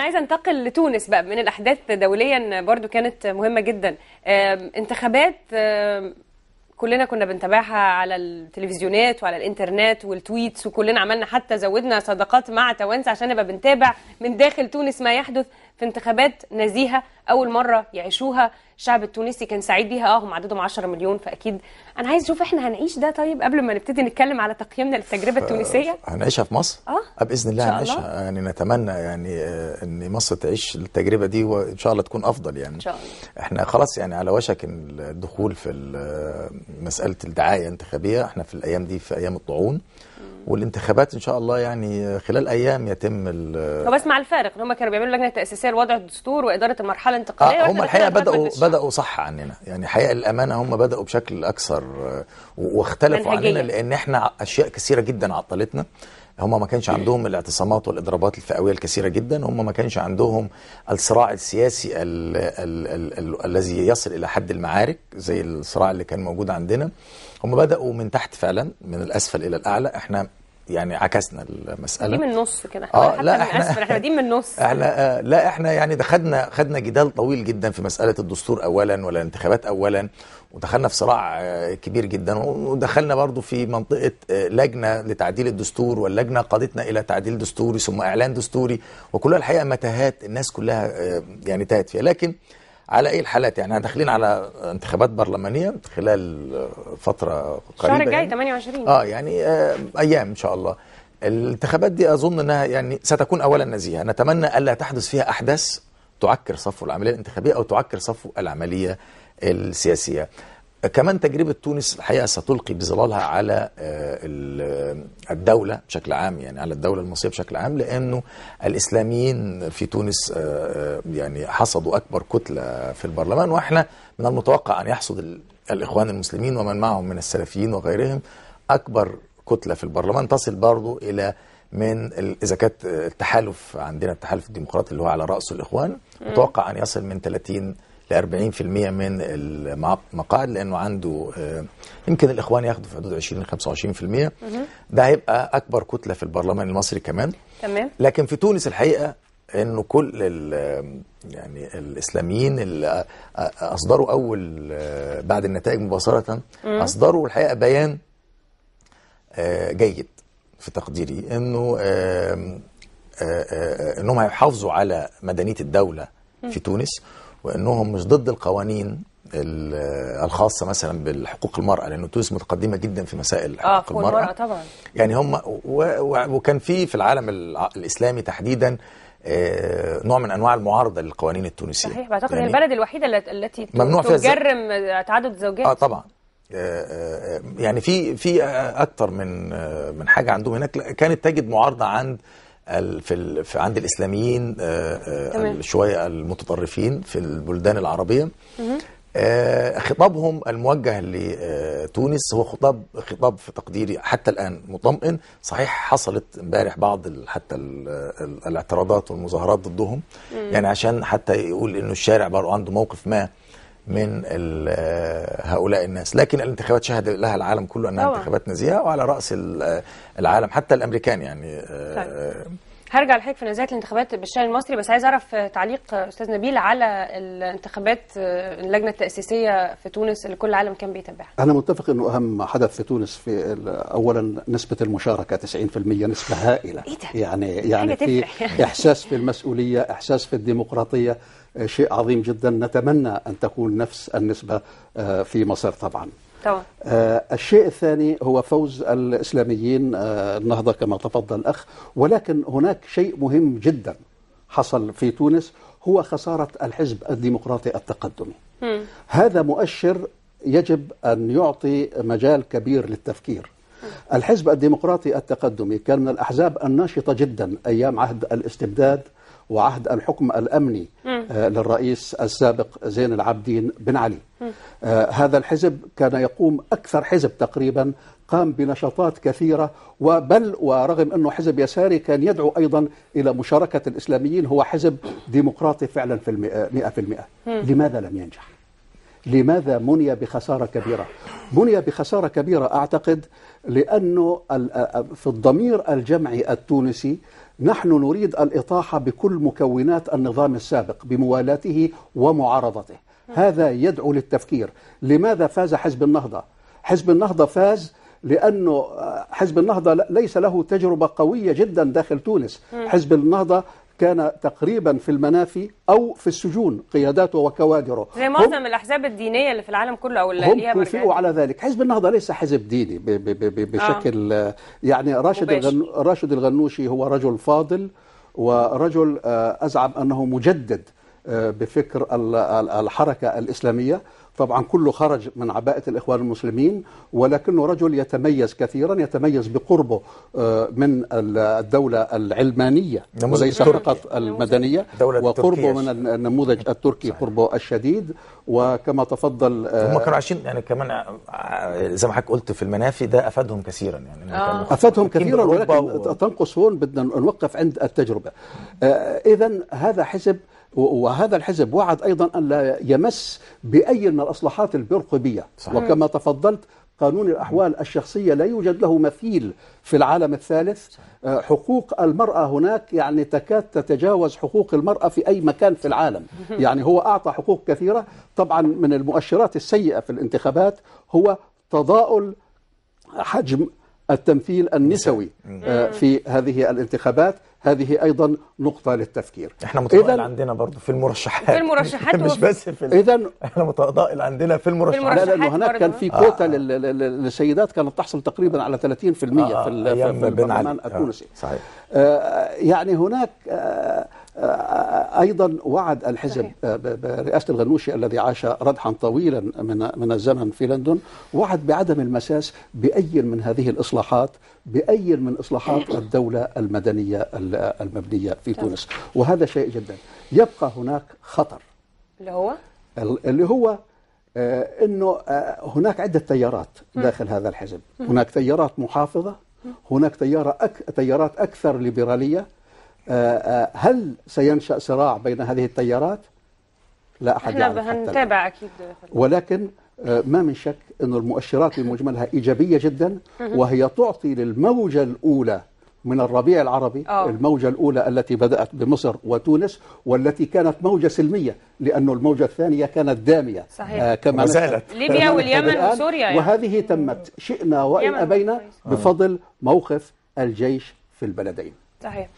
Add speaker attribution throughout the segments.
Speaker 1: عايزه انتقل لتونس بقى من الاحداث دوليا برضو كانت مهمه جدا انتخابات كلنا كنا بنتابعها على التلفزيونات وعلى الانترنت والتويتس وكلنا عملنا حتى زودنا صداقات مع توانسه عشان نبقى بنتابع من داخل تونس ما يحدث في انتخابات نزيهه اول مره يعيشوها الشعب التونسي كان سعيد بيها اه هم عددهم 10 مليون فاكيد انا عايز اشوف احنا هنعيش ده طيب قبل ما نبتدي نتكلم على تقييمنا للتجربه التونسيه
Speaker 2: هنعيشها في مصر اه باذن الله هنعيشها يعني نتمنى يعني آه، ان مصر تعيش التجربه دي وان شاء الله تكون افضل يعني ان شاء الله احنا خلاص يعني على وشك الدخول في آه، مساله الدعايه الانتخابيه احنا في الايام دي في ايام الطاعون والانتخابات ان شاء الله يعني خلال ايام يتم ال
Speaker 1: اسمع الفارق ان هم كانوا بيعملوا لجنه تاسيسيه لوضع الدستور واداره المرحله الانتقاليه آه هم الحقيقه بداوا
Speaker 2: بداوا صح عننا يعني حقيقه الامانه هم بداوا بشكل اكثر آه، واختلفوا منهجية. عننا لان احنا اشياء كثيره جدا عطلتنا هم ما كانش عندهم الاعتصامات والاضرابات الفئويه الكثيره جدا هم ما كانش عندهم الصراع السياسي الذي يصل الى حد المعارك زي الصراع اللي كان موجود عندنا هم بداوا من تحت فعلا من الاسفل الى الاعلى احنا يعني عكسنا المساله دي من
Speaker 1: النص كده اه لا احنا اسف احنا بادئين من النص احنا
Speaker 2: آه لا احنا يعني دخلنا خدنا جدال طويل جدا في مساله الدستور اولا ولا الانتخابات اولا ودخلنا في صراع آه، كبير جدا ودخلنا برضو في منطقه آه، لجنه لتعديل الدستور واللجنه قادتنا الى تعديل دستوري ثم اعلان دستوري وكلها الحقيقه متاهات الناس كلها آه، يعني تاهت فيها لكن على ايه الحالات يعني داخلين على انتخابات برلمانيه خلال فتره قريبه الشهر الجاي يعني.
Speaker 1: 28 اه يعني آه
Speaker 2: ايام ان شاء الله الانتخابات دي اظن انها يعني ستكون اولا نزيهه نتمنى الا تحدث فيها احداث تعكر صفو العمليه الانتخابيه او تعكر صفو العمليه السياسيه كمان تجربة تونس الحقيقة ستلقي بظلالها على آه، آه، الدولة بشكل عام يعني على الدولة المصرية بشكل عام لأنه الإسلاميين في تونس آه، يعني حصدوا أكبر كتلة في البرلمان وإحنا من المتوقع أن يحصد الإخوان المسلمين ومن معهم من السلفيين وغيرهم أكبر كتلة في البرلمان تصل برضو إلى من اذا كانت التحالف عندنا التحالف الديمقراطي اللي هو على راسه الاخوان متوقع ان يصل من 30 ل 40% من المقاعد لانه عنده آه، يمكن الاخوان ياخدوا في حدود 20 25% ده هيبقى اكبر كتله في البرلمان المصري كمان تمام لكن في تونس الحقيقه انه كل آه، يعني الاسلاميين اللي اصدروا اول آه، بعد النتائج مباشره اصدروا الحقيقه بيان جيد في تقديري انه انهم هيحافظوا على مدنيه الدوله في تونس وانهم مش ضد القوانين الخاصه مثلا بالحقوق المراه لانه تونس متقدمه جدا في مسائل آه، حقوق آه المراه طبعا يعني هم وكان في في العالم الاسلامي تحديدا آه، نوع من انواع المعارضه للقوانين التونسيه صحيح
Speaker 1: بعتقد يعني البلد الوحيده التي ممنوع تجرم تعدد الزوجات اه طبعا
Speaker 2: آه، يعني في في اكثر من من حاجه عندهم هناك كانت تجد معارضه عند في عند الاسلاميين آه، آه، شويه المتطرفين في البلدان العربيه آه، خطابهم الموجه لتونس هو خطاب خطاب في تقديري حتى الان مطمئن صحيح حصلت امبارح بعض حتى الاعتراضات والمظاهرات ضدهم يعني عشان حتى يقول انه الشارع بقى عنده موقف ما من آه، هؤلاء الناس لكن الانتخابات شهد لها العالم كله انها أوه. انتخابات نزيهه وعلى راس آه، العالم حتى الامريكان يعني صحيح. آه، طيب.
Speaker 1: هرجع لحضرتك في نزاهه الانتخابات بالشان المصري بس عايز اعرف تعليق استاذ نبيل على الانتخابات اللجنه التاسيسيه في تونس اللي كل العالم كان بيتابعها.
Speaker 3: انا متفق انه اهم حدث في تونس في اولا نسبه المشاركه 90% نسبه هائله. إيه ده؟ يعني يعني في احساس في المسؤوليه، احساس في الديمقراطيه، شيء عظيم جدا نتمنى ان تكون نفس النسبه آه، في مصر طبعا. طبعا. آه، الشيء الثاني هو فوز الإسلاميين آه، النهضة كما تفضل الأخ ولكن هناك شيء مهم جدا حصل في تونس هو خسارة الحزب الديمقراطي التقدمي هذا مؤشر يجب أن يعطي مجال كبير للتفكير الحزب الديمقراطي التقدمي كان من الأحزاب الناشطة جدا أيام عهد الاستبداد وعهد الحكم الأمني م. آه، للرئيس السابق زين العابدين بن علي آه، هذا الحزب كان يقوم أكثر حزب تقريبا قام بنشاطات كثيرة وبل ورغم أنه حزب يساري كان يدعو أيضا إلى مشاركة الإسلاميين هو حزب ديمقراطي فعلا في المئة, مئة في المئة لماذا لم ينجح؟ لماذا مني بخسارة كبيرة بني بخسارة كبيرة أعتقد لأنه في الضمير الجمعي التونسي نحن نريد الإطاحة بكل مكونات النظام السابق بموالاته ومعارضته هذا يدعو للتفكير لماذا فاز حزب النهضة حزب النهضة فاز لأنه حزب النهضة ليس له تجربة قوية جدا داخل تونس حزب النهضة كان تقريبا في المنافي او في السجون قياداته وكوادره زي معظم
Speaker 1: الاحزاب الدينيه اللي في العالم كله او اللي هم ليها كفئوا
Speaker 3: على ذلك حزب النهضه ليس حزب ديني بشكل آه. يعني راشد الغن... راشد الغنوشي هو رجل فاضل ورجل آه، ازعم انه مجدد آه، بفكر الحركة الإسلامية طبعا كله خرج من عباءة الإخوان المسلمين ولكنه رجل يتميز كثيرا يتميز بقربه آه، من الدولة العلمانية وليس فقط المدنية
Speaker 2: وقربه من النموذج التركي صحيح. قربه الشديد وكما تفضل آه، هم كانوا عايشين يعني كمان زي ما حضرتك قلت في المنافي ده أفادهم كثيرا يعني
Speaker 1: آه. أفادهم كثيرا ولكن و...
Speaker 3: تنقص هون بدنا نوقف عند التجربة إذا هذا حزب وهذا الحزب وعد أيضا أن لا يمس بأي من الأصلاحات البرقبية صحيح. وكما تفضلت قانون الأحوال الشخصية لا يوجد له مثيل في العالم الثالث آه، حقوق المرأة هناك يعني تكاد تتجاوز حقوق المرأة في أي مكان في العالم يعني هو أعطى حقوق كثيرة طبعا من المؤشرات السيئة في الانتخابات هو تضاؤل حجم التمثيل النسوي آه، في هذه الانتخابات هذه ايضا نقطه للتفكير احنا متضائل عندنا برضه في المرشحات في المرشحات مش بس في اذا
Speaker 2: احنا متضائل عندنا في المرشحات, في المرشحات لا لانه هناك كان في
Speaker 3: كوتا آه. للسيدات كانت تحصل تقريبا على 30% آه. في, في البرلمان التونسي آه. صحيح. آه يعني هناك آه ايضا وعد الحزب آه، برئاسه الغنوشي الذي عاش ردحا طويلا من من الزمن في لندن وعد بعدم المساس باي من هذه الاصلاحات باي من اصلاحات الدوله المدنيه المبنيه في تونس وهذا شيء جدا يبقى هناك خطر اللي هو اللي هو آه، انه آه، هناك عده تيارات داخل هذا الحزب هناك تيارات محافظه هناك تيارات أكثر ليبرالية آه، آه، هل سينشأ صراع بين هذه التيارات؟ لا أحد يعلم احنا هنتابع أكيد ولكن آه، ما من شك أن المؤشرات بمجملها إيجابية جدا وهي تعطي للموجة الأولى من الربيع العربي أوه. الموجة الأولى التي بدأت بمصر وتونس والتي كانت موجة سلمية لأن الموجة الثانية كانت دامية صحيح. آه كما زالت ليبيا واليمن وسوريا يعني. وهذه تمت شئنا وإن أبينا بفضل موقف
Speaker 2: الجيش في البلدين
Speaker 1: صحيح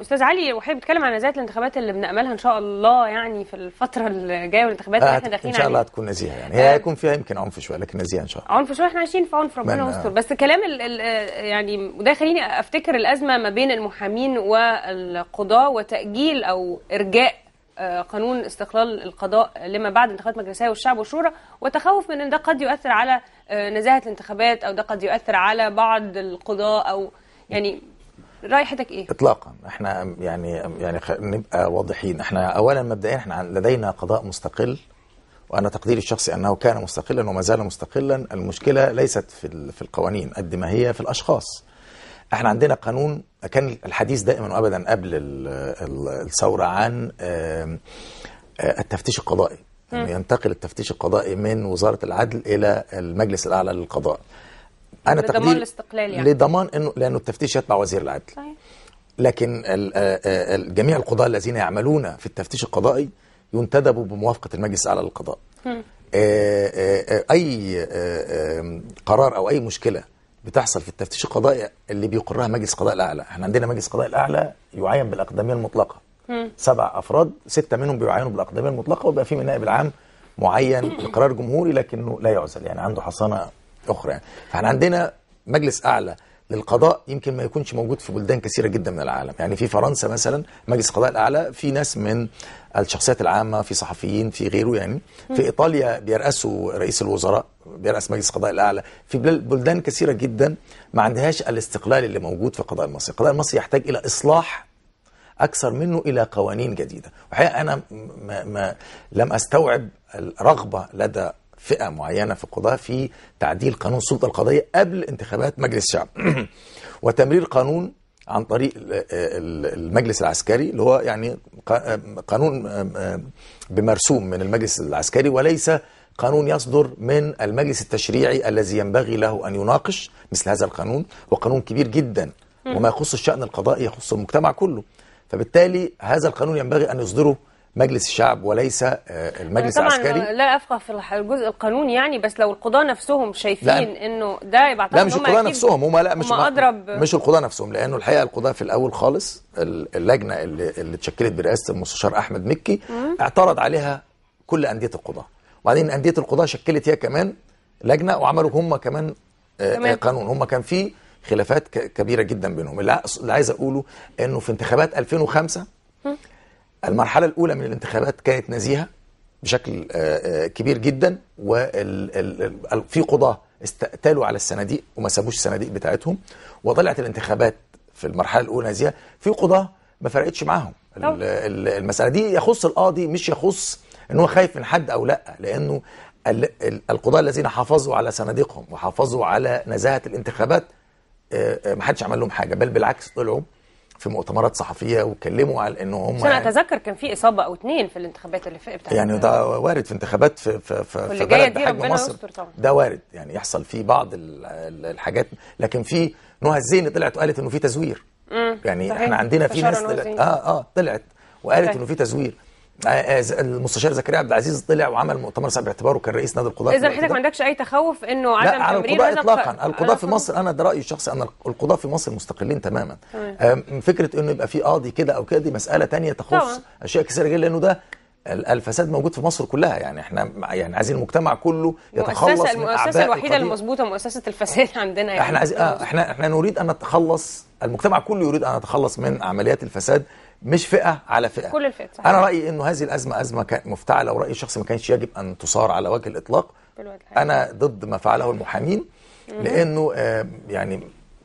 Speaker 1: استاذ علي وحيد بيتكلم عن نزاهه الانتخابات اللي بناملها ان شاء الله يعني في الفتره الجايه والانتخابات اللي احنا داخلين ان شاء الله
Speaker 2: هتكون نزيهه يعني هي هيكون فيها يمكن عنف شويه لكن نزيهه ان شاء الله
Speaker 1: عنف شويه احنا عايشين في عنف ربنا يستر بس كلام الـ الـ يعني وده يخليني افتكر الازمه ما بين المحامين والقضاه وتاجيل او ارجاء آه، قانون استقلال القضاء لما بعد انتخابات مجلسيه والشعب والشورى وتخوف من ان ده قد يؤثر على آه، نزاهه الانتخابات او ده قد يؤثر على بعض القضاه او يعني رايحتك ايه؟
Speaker 2: اطلاقا احنا يعني يعني نبقى واضحين احنا اولا مبدئيا احنا لدينا قضاء مستقل وانا تقديري الشخصي انه كان مستقلا وما زال مستقلا المشكله ليست في في القوانين قد ما هي في الاشخاص احنا عندنا قانون كان الحديث دائما وابدا قبل الثوره عن آه، التفتيش القضائي يعني ينتقل التفتيش القضائي من وزاره العدل الى المجلس الاعلى للقضاء
Speaker 1: انا لضمان تقدير الاستقلال يعني لضمان
Speaker 2: انه لانه التفتيش يتبع وزير العدل صحيح. لكن آه، آه، جميع القضاة الذين يعملون في التفتيش القضائي ينتدبوا بموافقة المجلس الأعلى للقضاء آه، أي قرار أو أي مشكلة بتحصل في التفتيش القضائي اللي بيقرها مجلس القضاء الأعلى احنا عندنا مجلس القضاء الأعلى يعين بالأقدمية المطلقة سبع أفراد ستة منهم بيعينوا بالأقدمية المطلقة ويبقى في من نائب العام معين بقرار جمهوري لكنه لا يعزل يعني عنده حصانة اخرى يعني فاحنا عندنا مجلس اعلى للقضاء يمكن ما يكونش موجود في بلدان كثيره جدا من العالم يعني في فرنسا مثلا مجلس القضاء الاعلى في ناس من الشخصيات العامه في صحفيين في غيره يعني في ايطاليا بيرأسوا رئيس الوزراء بيرأس مجلس القضاء الاعلى في بلدان كثيره جدا ما عندهاش الاستقلال اللي موجود في القضاء المصري القضاء المصري يحتاج الى اصلاح اكثر منه الى قوانين جديده وحقيقه انا ما ما لم استوعب الرغبه لدى فئه معينه في القضاه في تعديل قانون السلطه القضائيه قبل انتخابات مجلس الشعب وتمرير قانون عن طريق المجلس العسكري اللي هو يعني قانون بمرسوم من المجلس العسكري وليس قانون يصدر من المجلس التشريعي الذي ينبغي له ان يناقش مثل هذا القانون وقانون كبير جدا وما يخص الشان القضائي يخص المجتمع كله فبالتالي هذا القانون ينبغي ان يصدره مجلس الشعب وليس آه، المجلس طبعا العسكري
Speaker 1: لا افقه في الجزء القانوني يعني بس لو القضاه نفسهم شايفين انه ده يبقى لا مش القضاه نفسهم هم لا مش هم أضرب مش
Speaker 2: القضاه نفسهم لانه الحقيقه القضاه في الاول خالص اللجنه اللي, اللي اتشكلت برئاسه المستشار احمد مكي اعترض عليها كل انديه القضاه وبعدين انديه القضاه شكلت هي كمان لجنه وعملوا هم كمان آه، آه، تمام. قانون هم كان في خلافات كبيره جدا بينهم اللي عايز اقوله انه في انتخابات 2005 المرحلة الأولى من الانتخابات كانت نزيهة بشكل آه، آه، كبير جدا وفي قضاة استقتالوا على الصناديق وما سابوش الصناديق بتاعتهم وطلعت الانتخابات في المرحلة الأولى نزيهة في قضاة ما فرقتش معاهم المسألة دي يخص القاضي مش يخص ان هو خايف من حد او لا لانه القضاة الذين حافظوا على صناديقهم وحافظوا على نزاهة الانتخابات آه، ما حدش عمل لهم حاجة بل بالعكس طلعوا في مؤتمرات صحفيه واتكلموا على ان هم انا
Speaker 1: اتذكر كان في اصابه او اتنين في الانتخابات اللي فاتت بتاعت يعني ده
Speaker 2: وارد في انتخابات في في في, في بلد ربنا مصر طبعا. ده وارد يعني يحصل في بعض الحاجات لكن في نهى الزيني طلعت وقالت انه في تزوير
Speaker 3: مم. يعني احنا عندنا في ناس طلعت اه
Speaker 2: اه طلعت وقالت انه في تزوير آه، آه، المستشار زكريا عبد العزيز طلع وعمل مؤتمر صعب باعتباره كان رئيس نادي القضاء اذا حضرتك ما
Speaker 1: عندكش اي تخوف انه عدم لا على القضاء اطلاقا القضاء في
Speaker 2: مصر انا ده رايي الشخصي ان القضاء في مصر مستقلين تماما فكره انه يبقى في قاضي كده او كده دي مساله تانية تخص اشياء كثيره جدا لانه ده الفساد موجود في مصر كلها يعني احنا يعني عايزين المجتمع كله يتخلص مؤسسة من المؤسسة الوحيدة المضبوطه
Speaker 1: مؤسسة الفساد عندنا يعني احنا عايز... آه
Speaker 2: احنا احنا نريد ان نتخلص المجتمع كله يريد ان يتخلص من عمليات الفساد مش فئه على فئه كل
Speaker 1: الفئات صحيح. انا رايي
Speaker 2: انه هذه الازمه ازمه مفتعله ورايي الشخصي ما كانش يجب ان تصار على وجه الاطلاق انا ضد ما فعله المحامين
Speaker 1: لانه
Speaker 2: آه يعني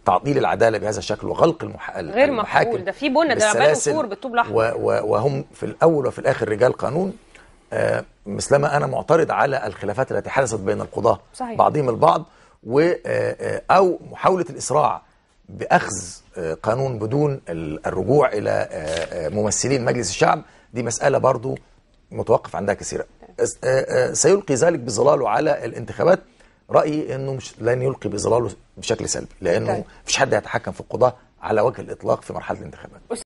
Speaker 2: تعطيل العداله بهذا الشكل وغلق المحاكم غير مفعول ده في
Speaker 1: بنى ده عمال كور بالطوب الاحمر
Speaker 2: وهم في الاول وفي الاخر رجال قانون آه مثلما انا معترض على الخلافات التي حدثت بين القضاه صحيح. بعضهم البعض و آه، آه، او محاوله الاسراع باخذ آه، قانون بدون الرجوع الى ممثلين مجلس الشعب دي مساله برضو متوقف عندها كثيرا سيلقي ذلك بظلاله على الانتخابات رايي انه مش لن يلقي بظلاله بشكل سلبي لانه طيب. مفيش حد هيتحكم في القضاه على وجه الاطلاق في مرحله الانتخابات